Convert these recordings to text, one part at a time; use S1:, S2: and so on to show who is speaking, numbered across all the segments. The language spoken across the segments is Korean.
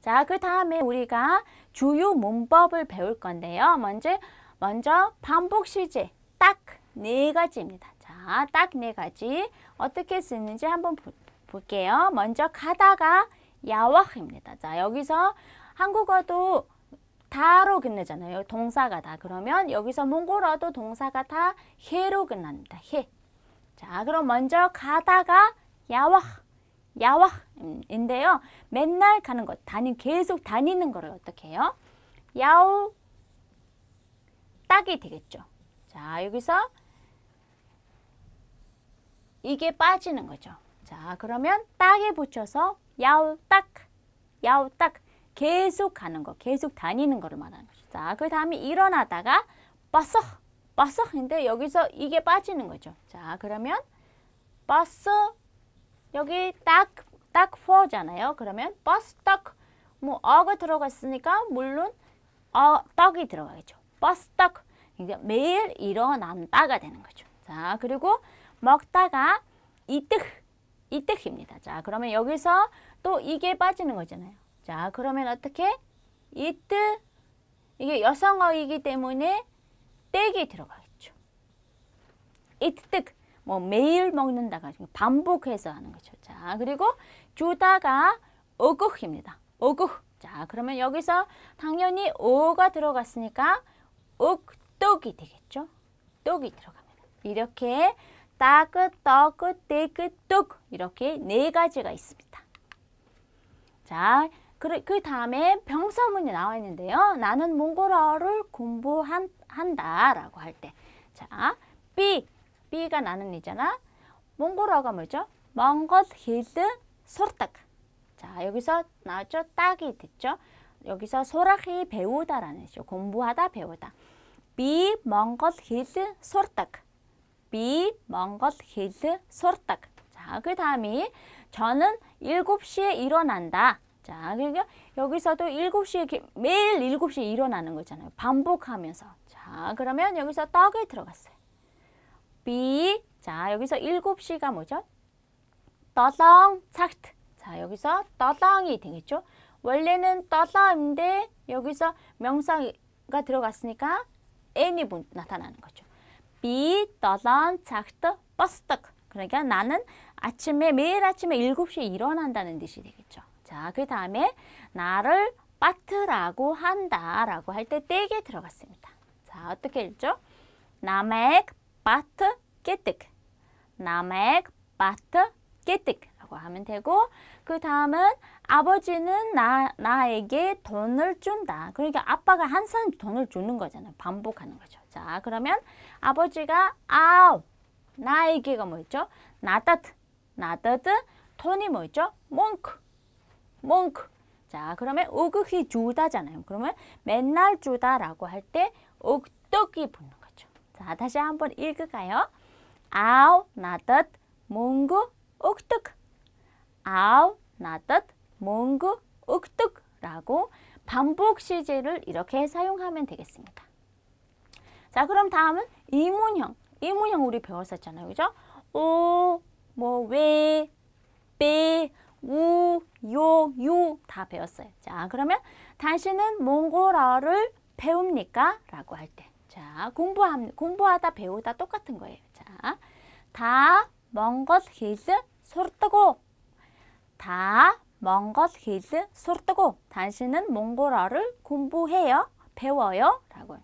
S1: 자, 그 다음에 우리가 주요 문법을 배울 건데요. 먼저, 먼저 반복 시제 딱 네 가지입니다. 자, 딱 네 가지 어떻게 쓰는지 한번 보, 볼게요. 먼저 가다가 야왁입니다. 자, 여기서 한국어도 다로 끝내잖아요. 동사가 다. 그러면 여기서 몽골어도 동사가 다해로 끝납니다. 해. 자, 그럼 먼저 가다가 야왁. 야와인데요. 맨날 가는 것, 다니, 계속 다니는 거를 어떻게 해요? 야우 딱이 되겠죠. 자, 여기서 이게 빠지는 거죠. 자, 그러면 딱에 붙여서 야우 딱, 야우 딱 계속 가는 거, 계속 다니는 거를 말하는 거죠. 자, 그 다음에 일어나다가 빠서, 빠서 근데 여기서 이게 빠지는 거죠. 자, 그러면 빠서 여기 딱, 딱 for잖아요. 그러면 버스 떡, 뭐 어가 들어갔으니까 물론 어, 떡이 들어가겠죠. 버스 떡. 그러니까 매일 일어난다가 되는 거죠. 자, 그리고 먹다가 이득, 이득입니다. 자, 그러면 여기서 또 이게 빠지는 거잖아요. 자, 그러면 어떻게? 이뜨, 이게 여성어이기 때문에 떼기 들어가겠죠. 이뜨, 뭐 매일 먹는다가 반복해서 하는 거죠. 자, 그리고 주다가 어국입니다. 어국. 자, 그러면 여기서 당연히 오가 들어갔으니까 옥떡이 되겠죠. 떡이 들어갑니다. 이렇게 따끝, 떡끝, 때끝, 떡 이렇게 네 가지가 있습니다. 자, 그 다음에 병사문이 나와 있는데요. 나는 몽골어를 공부한다 라고 할 때. 자, B, B가 나는 이잖아. 몽골어가 뭐죠? 몽것 히드 소르딱. 자, 여기서 나왔죠? 딱이 됐죠? 여기서 소라히 배우다라는 뜻이죠. 공부하다, 배우다. 비 몽것 히드 소르딱. 비 몽것 히드 소르딱. 자, 그 다음이 저는 7시에 일어난다. 자, 그러니까 여기서도 7시에 매일 7시에 일어나는 거잖아요. 반복하면서. 자, 그러면 여기서 떡이 들어갔어요. 비. 자, 여기서 7 시가 뭐죠? 떠덩, 착트. 자, 여기서 떠덩이 되겠죠? 원래는 떠덩인데 여기서 명사가 들어갔으니까 n이 나타나는 거죠. B. 떠덩, 착트, 버스떡. 그러니까 나는 아침에 매일 아침에 일 시에 일어난다는 뜻이 되겠죠. 자, 그 다음에 나를 빠트라고 한다라고 할때 떼게 들어갔습니다. 자, 어떻게 읽죠? 남액 바트 깨뜩 남액 바트 깨뜩라고 하면 되고 그 다음은 아버지는 나, 나에게 돈을 준다. 그러니까 아빠가 항상 돈을 주는 거잖아요. 반복하는 거죠. 자 그러면 아버지가 아우 나에게가 뭐였죠? 나따트 나따트 돈이 뭐였죠? 몽크 몽크 자 그러면 우극히 주다잖아요. 그러면 맨날 주다라고 할때 옥떡이 붙는 자, 다시 한 번 읽을까요? 아우 나뜻 몽구 욱뚝 아우 나뜻 몽구 욱뚝라고 반복 시제를 이렇게 사용하면 되겠습니다. 자, 그럼 다음은 이문형. 이문형 우리 배웠었잖아요. 그죠? 오, 뭐, 왜, 빼, 우, 요, 유 다 배웠어요. 자, 그러면 당신은 몽골어를 배웁니까? 라고 할 때. 자, 공부함, 공부하다 배우다 똑같은 거예요. 자, 다, 먼 것, 히즈, 소르 뜨고. 다, 먼 것, 히즈, 소르 뜨고. 당신은 몽골어를 공부해요. 배워요. 라고.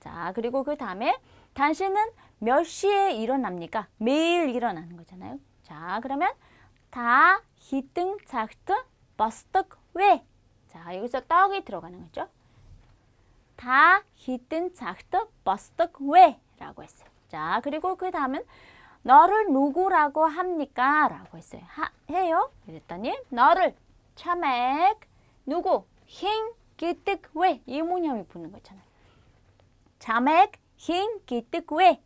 S1: 자, 그리고 그 다음에 당신은 몇 시에 일어납니까? 매일 일어나는 거잖아요. 자, 그러면 다, 히등, 작트, 버스떡, 왜? 자, 여기서 떡이 들어가는 거죠. 다 히든 작트 버스덕 왜? 라고 했어요. 자, 그리고 그 다음은 너를 누구라고 합니까? 라고 했어요. 하, 해요? 이랬더니 너를 차맥 누구? 힝 기뜩 왜? 이 문형이 붙는 거잖아요. 차맥 힝 기뜩 왜?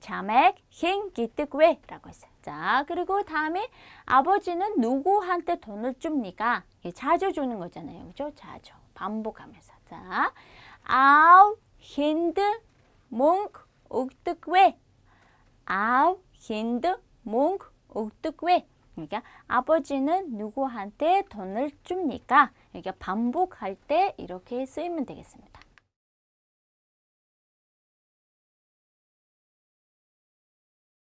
S1: 자맥, 힝, 기뜩웨 라고 했어요. 자, 그리고 다음에 아버지는 누구한테 돈을 줍니까? 자주 주는 거잖아요. 그죠? 자주. 반복하면서. 자, 아 u f 드몽 n 옥득괴아 u f 드몽 n 옥득괴 그러니까 아버지는 누구한테 돈을 줍니까? 이렇게 그러니까 반복할 때 이렇게 쓰이면 되겠습니다.